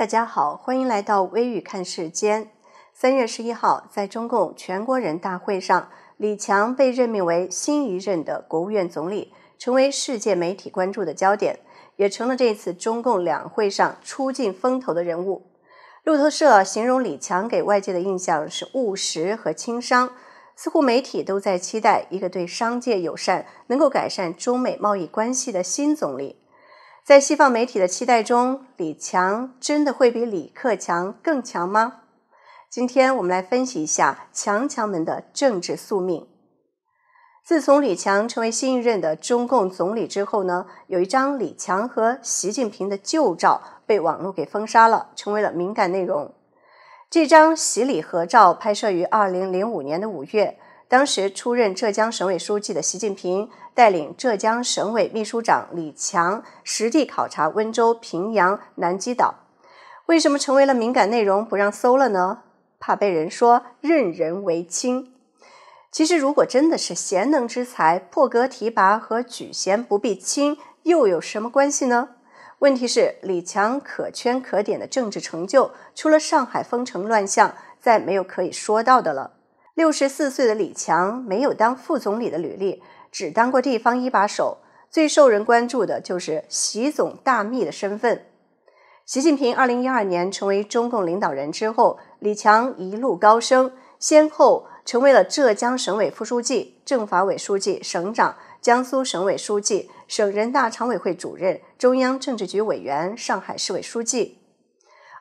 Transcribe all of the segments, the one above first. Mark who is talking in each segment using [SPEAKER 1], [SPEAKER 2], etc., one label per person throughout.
[SPEAKER 1] 大家好，欢迎来到微语看世间。三月十一号，在中共全国人大会上，李强被任命为新一任的国务院总理，成为世界媒体关注的焦点，也成了这次中共两会上出尽风头的人物。路透社形容李强给外界的印象是务实和轻商，似乎媒体都在期待一个对商界友善、能够改善中美贸易关系的新总理。在西方媒体的期待中，李强真的会比李克强更强吗？今天我们来分析一下“强强们的政治宿命。自从李强成为新一任的中共总理之后呢，有一张李强和习近平的旧照被网络给封杀了，成为了敏感内容。这张洗礼合照拍摄于二零零五年的五月。当时出任浙江省委书记的习近平，带领浙江省委秘书长李强实地考察温州平阳南极岛。为什么成为了敏感内容不让搜了呢？怕被人说任人唯亲。其实，如果真的是贤能之才，破格提拔和举贤不避亲又有什么关系呢？问题是，李强可圈可点的政治成就，除了上海封城乱象，再没有可以说到的了。六十四岁的李强没有当副总理的履历，只当过地方一把手。最受人关注的就是习总大秘的身份。习近平二零一二年成为中共领导人之后，李强一路高升，先后成为了浙江省委副书记、政法委书记、省长、江苏省委书记、省人大常委会主任、中央政治局委员、上海市委书记。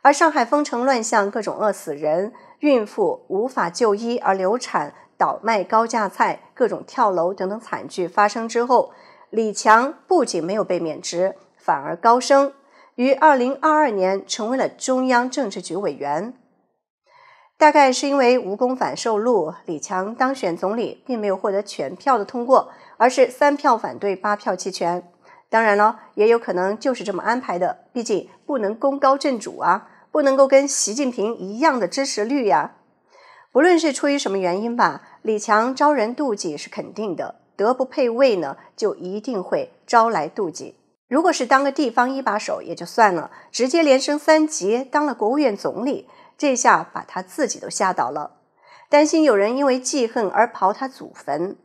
[SPEAKER 1] 而上海封城乱象，各种饿死人、孕妇无法就医而流产、倒卖高价菜、各种跳楼等等惨剧发生之后，李强不仅没有被免职，反而高升，于二零二二年成为了中央政治局委员。大概是因为无功反受禄，李强当选总理并没有获得全票的通过，而是三票反对、八票弃权。当然了，也有可能就是这么安排的，毕竟不能功高震主啊。不能够跟习近平一样的支持率呀！不论是出于什么原因吧，李强招人妒忌是肯定的。德不配位呢，就一定会招来妒忌。如果是当个地方一把手也就算了，直接连升三级当了国务院总理，这下把他自己都吓倒了，担心有人因为记恨而刨他祖坟。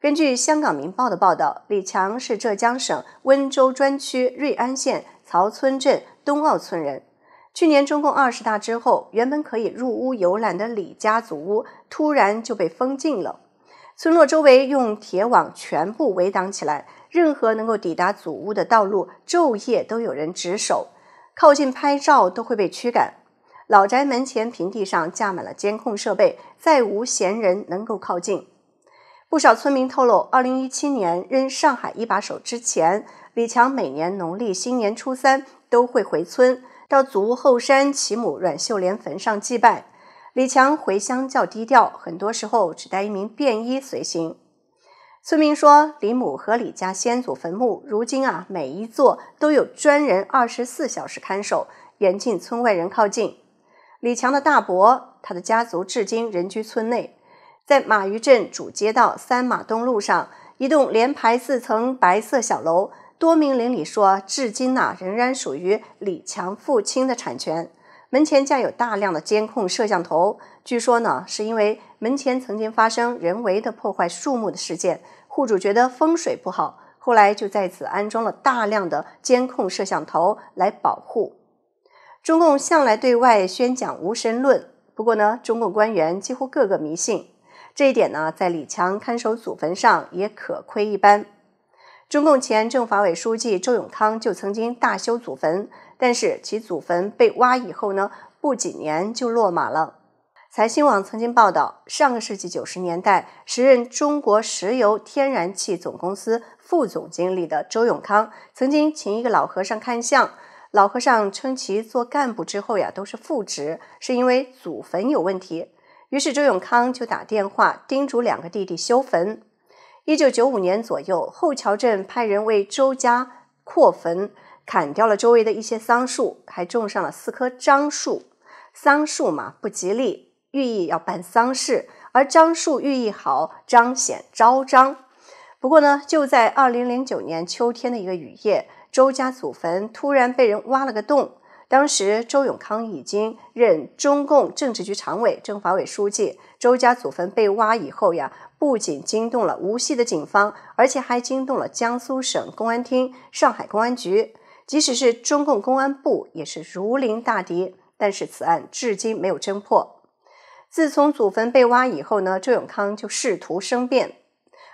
[SPEAKER 1] 根据香港《明报》的报道，李强是浙江省温州专区瑞安县曹村镇东澳村人。去年中共二十大之后，原本可以入屋游览的李家祖屋突然就被封禁了。村落周围用铁网全部围挡起来，任何能够抵达祖屋的道路，昼夜都有人值守，靠近拍照都会被驱赶。老宅门前平地上架满了监控设备，再无闲人能够靠近。不少村民透露，2017年任上海一把手之前，李强每年农历新年初三都会回村。到祖屋后山，其母阮秀莲坟上祭拜。李强回乡较低调，很多时候只带一名便衣随行。村民说，李母和李家先祖坟墓，如今啊，每一座都有专人二十四小时看守，严禁村外人靠近。李强的大伯，他的家族至今仍居村内，在马圩镇主街道三马东路上，一栋连排四层白色小楼。多名邻里说，至今呢仍然属于李强父亲的产权。门前架有大量的监控摄像头，据说呢是因为门前曾经发生人为的破坏树木的事件，户主觉得风水不好，后来就在此安装了大量的监控摄像头来保护。中共向来对外宣讲无神论，不过呢中共官员几乎个个迷信，这一点呢在李强看守祖坟上也可窥一斑。中共前政法委书记周永康就曾经大修祖坟，但是其祖坟被挖以后呢，不几年就落马了。财新网曾经报道，上个世纪九十年代，时任中国石油天然气总公司副总经理的周永康，曾经请一个老和尚看相，老和尚称其做干部之后呀都是副职，是因为祖坟有问题。于是周永康就打电话叮嘱两个弟弟修坟。一九九五年左右，后桥镇派人为周家扩坟，砍掉了周围的一些桑树，还种上了四棵樟树。桑树嘛不吉利，寓意要办丧事；而樟树寓意好，彰显昭彰。不过呢，就在二零零九年秋天的一个雨夜，周家祖坟突然被人挖了个洞。当时周永康已经任中共政治局常委、政法委书记。周家祖坟被挖以后呀。不仅惊动了无锡的警方，而且还惊动了江苏省公安厅、上海公安局，即使是中共公安部也是如临大敌。但是此案至今没有侦破。自从祖坟被挖以后呢，周永康就试图申辩。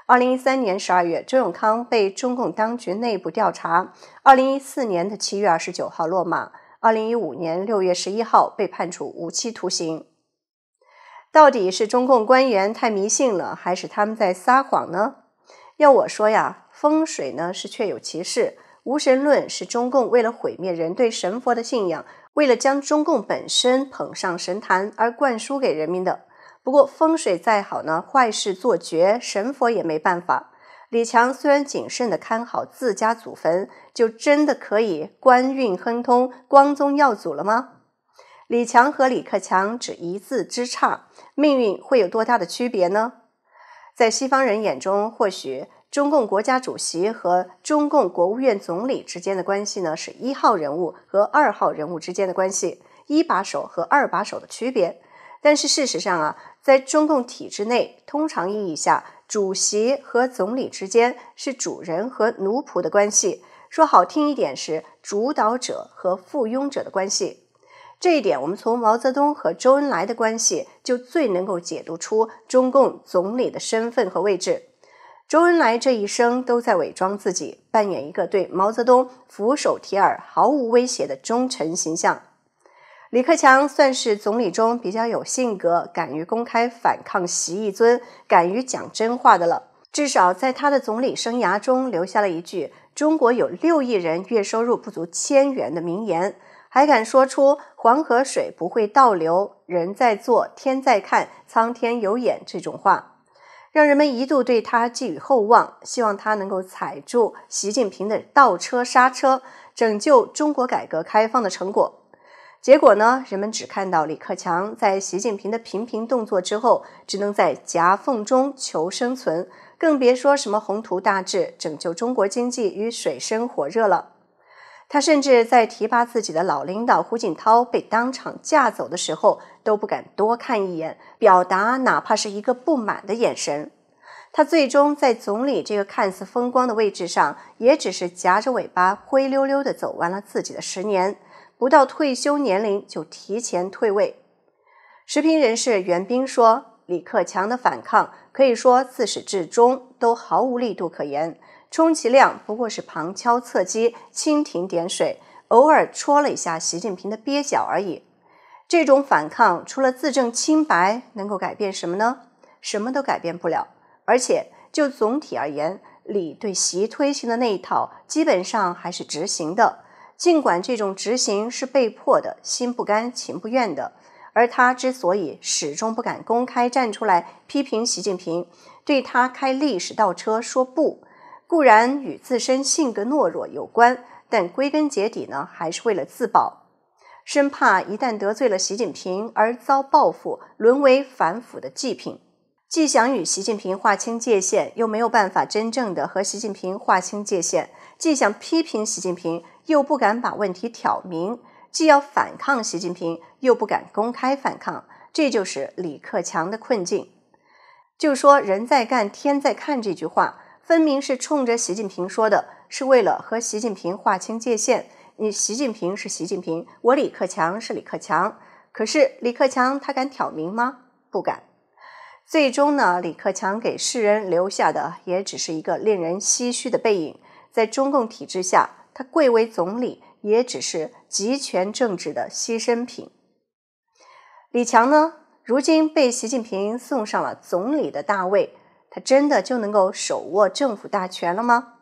[SPEAKER 1] 二零一三年十二月，周永康被中共当局内部调查。二零一四年的七月二十九号落马。二零一五年六月十一号被判处无期徒刑。到底是中共官员太迷信了，还是他们在撒谎呢？要我说呀，风水呢是确有其事，无神论是中共为了毁灭人对神佛的信仰，为了将中共本身捧上神坛而灌输给人民的。不过风水再好呢，坏事做绝，神佛也没办法。李强虽然谨慎地看好自家祖坟，就真的可以官运亨通、光宗耀祖了吗？李强和李克强只一字之差，命运会有多大的区别呢？在西方人眼中，或许中共国家主席和中共国务院总理之间的关系呢，是一号人物和二号人物之间的关系，一把手和二把手的区别。但是事实上啊，在中共体制内，通常意义下，主席和总理之间是主人和奴仆的关系，说好听一点是主导者和附庸者的关系。这一点，我们从毛泽东和周恩来的关系就最能够解读出中共总理的身份和位置。周恩来这一生都在伪装自己，扮演一个对毛泽东俯首帖耳、毫无威胁的忠臣形象。李克强算是总理中比较有性格、敢于公开反抗习一尊、敢于讲真话的了。至少在他的总理生涯中，留下了一句“中国有六亿人月收入不足千元”的名言。还敢说出“黄河水不会倒流，人在做，天在看，苍天有眼”这种话，让人们一度对他寄予厚望，希望他能够踩住习近平的倒车刹车，拯救中国改革开放的成果。结果呢？人们只看到李克强在习近平的频频动作之后，只能在夹缝中求生存，更别说什么宏图大志，拯救中国经济与水深火热了。他甚至在提拔自己的老领导胡锦涛被当场架走的时候，都不敢多看一眼，表达哪怕是一个不满的眼神。他最终在总理这个看似风光的位置上，也只是夹着尾巴灰溜溜地走完了自己的十年，不到退休年龄就提前退位。时评人士袁斌说：“李克强的反抗可以说自始至终都毫无力度可言。”充其量不过是旁敲侧击、蜻蜓点水，偶尔戳了一下习近平的鳖脚而已。这种反抗除了自证清白，能够改变什么呢？什么都改变不了。而且就总体而言，李对习推行的那一套基本上还是执行的，尽管这种执行是被迫的、心不甘情不愿的。而他之所以始终不敢公开站出来批评习近平，对他开历史倒车说不。固然与自身性格懦弱有关，但归根结底呢，还是为了自保，生怕一旦得罪了习近平而遭报复，沦为反腐的祭品。既想与习近平划清界限，又没有办法真正的和习近平划清界限；既想批评习近平，又不敢把问题挑明；既要反抗习近平，又不敢公开反抗。这就是李克强的困境。就说“人在干，天在看”这句话。分明是冲着习近平说的，是为了和习近平划清界限。你习近平是习近平，我李克强是李克强。可是李克强他敢挑明吗？不敢。最终呢，李克强给世人留下的也只是一个令人唏嘘的背影。在中共体制下，他贵为总理，也只是集权政治的牺牲品。李强呢，如今被习近平送上了总理的大位。他真的就能够手握政府大权了吗？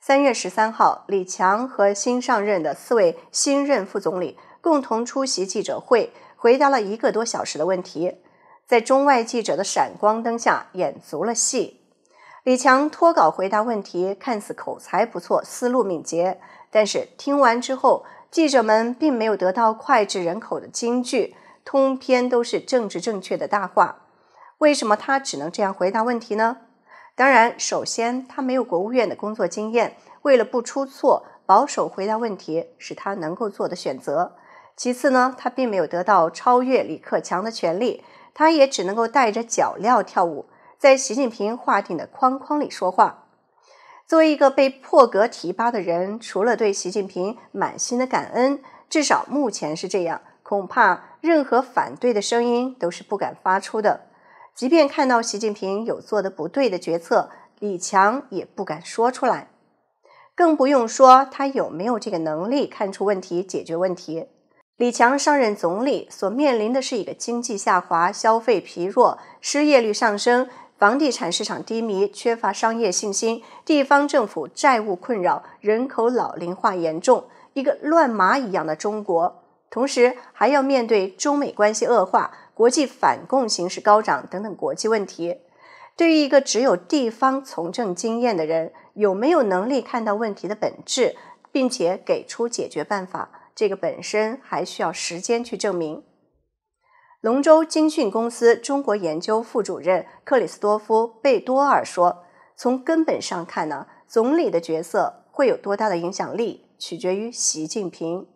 [SPEAKER 1] 三月十三号，李强和新上任的四位新任副总理共同出席记者会，回答了一个多小时的问题，在中外记者的闪光灯下演足了戏。李强脱稿回答问题，看似口才不错，思路敏捷，但是听完之后，记者们并没有得到脍炙人口的金句，通篇都是政治正确的大话。为什么他只能这样回答问题呢？当然，首先他没有国务院的工作经验，为了不出错，保守回答问题是他能够做的选择。其次呢，他并没有得到超越李克强的权利，他也只能够带着脚镣跳舞，在习近平划定的框框里说话。作为一个被破格提拔的人，除了对习近平满心的感恩，至少目前是这样，恐怕任何反对的声音都是不敢发出的。即便看到习近平有做的不对的决策，李强也不敢说出来，更不用说他有没有这个能力看出问题、解决问题。李强上任总理所面临的是一个经济下滑、消费疲弱、失业率上升、房地产市场低迷、缺乏商业信心、地方政府债务困扰、人口老龄化严重、一个乱麻一样的中国，同时还要面对中美关系恶化。国际反共形势高涨等等国际问题，对于一个只有地方从政经验的人，有没有能力看到问题的本质，并且给出解决办法，这个本身还需要时间去证明。龙州精讯公司中国研究副主任克里斯多夫贝多尔说：“从根本上看呢，总理的角色会有多大的影响力，取决于习近平。”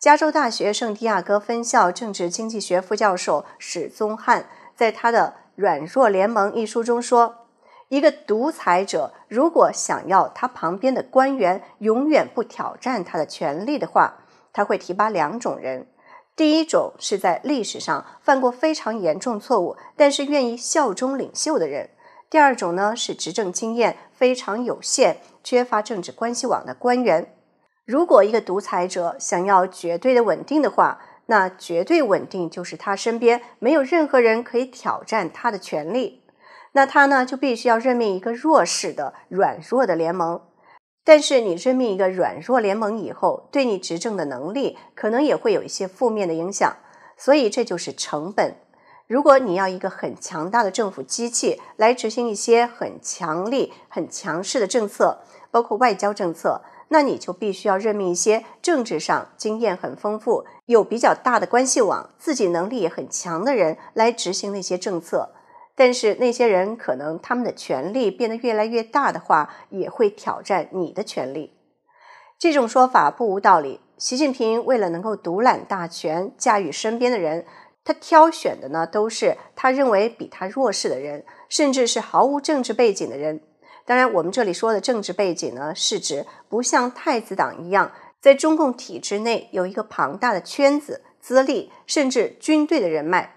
[SPEAKER 1] 加州大学圣地亚哥分校政治经济学副教授史宗汉在他的《软弱联盟》一书中说：“一个独裁者如果想要他旁边的官员永远不挑战他的权利的话，他会提拔两种人。第一种是在历史上犯过非常严重错误，但是愿意效忠领袖的人；第二种呢是执政经验非常有限、缺乏政治关系网的官员。”如果一个独裁者想要绝对的稳定的话，那绝对稳定就是他身边没有任何人可以挑战他的权利。那他呢，就必须要任命一个弱势的、软弱的联盟。但是你任命一个软弱联盟以后，对你执政的能力可能也会有一些负面的影响。所以这就是成本。如果你要一个很强大的政府机器来执行一些很强力、很强势的政策，包括外交政策。那你就必须要任命一些政治上经验很丰富、有比较大的关系网、自己能力也很强的人来执行那些政策。但是那些人可能他们的权力变得越来越大的话，也会挑战你的权力。这种说法不无道理。习近平为了能够独揽大权、驾驭身边的人，他挑选的呢都是他认为比他弱势的人，甚至是毫无政治背景的人。当然，我们这里说的政治背景呢，是指不像太子党一样，在中共体制内有一个庞大的圈子、资历甚至军队的人脉。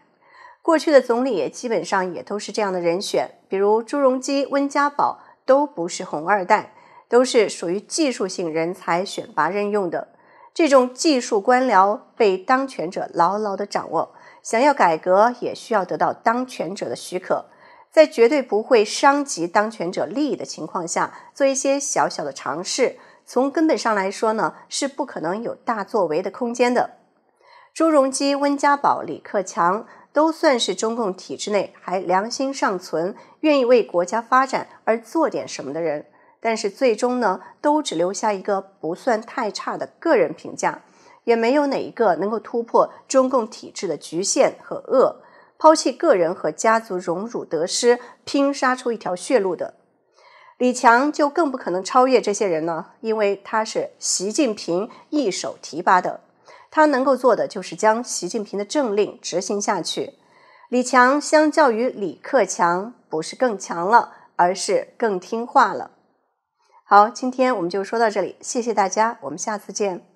[SPEAKER 1] 过去的总理也基本上也都是这样的人选，比如朱镕基、温家宝都不是红二代，都是属于技术性人才选拔任用的。这种技术官僚被当权者牢牢地掌握，想要改革也需要得到当权者的许可。在绝对不会伤及当权者利益的情况下，做一些小小的尝试，从根本上来说呢，是不可能有大作为的空间的。朱镕基、温家宝、李克强都算是中共体制内还良心尚存、愿意为国家发展而做点什么的人，但是最终呢，都只留下一个不算太差的个人评价，也没有哪一个能够突破中共体制的局限和恶。抛弃个人和家族荣辱得失，拼杀出一条血路的李强，就更不可能超越这些人了，因为他是习近平一手提拔的，他能够做的就是将习近平的政令执行下去。李强相较于李克强，不是更强了，而是更听话了。好，今天我们就说到这里，谢谢大家，我们下次见。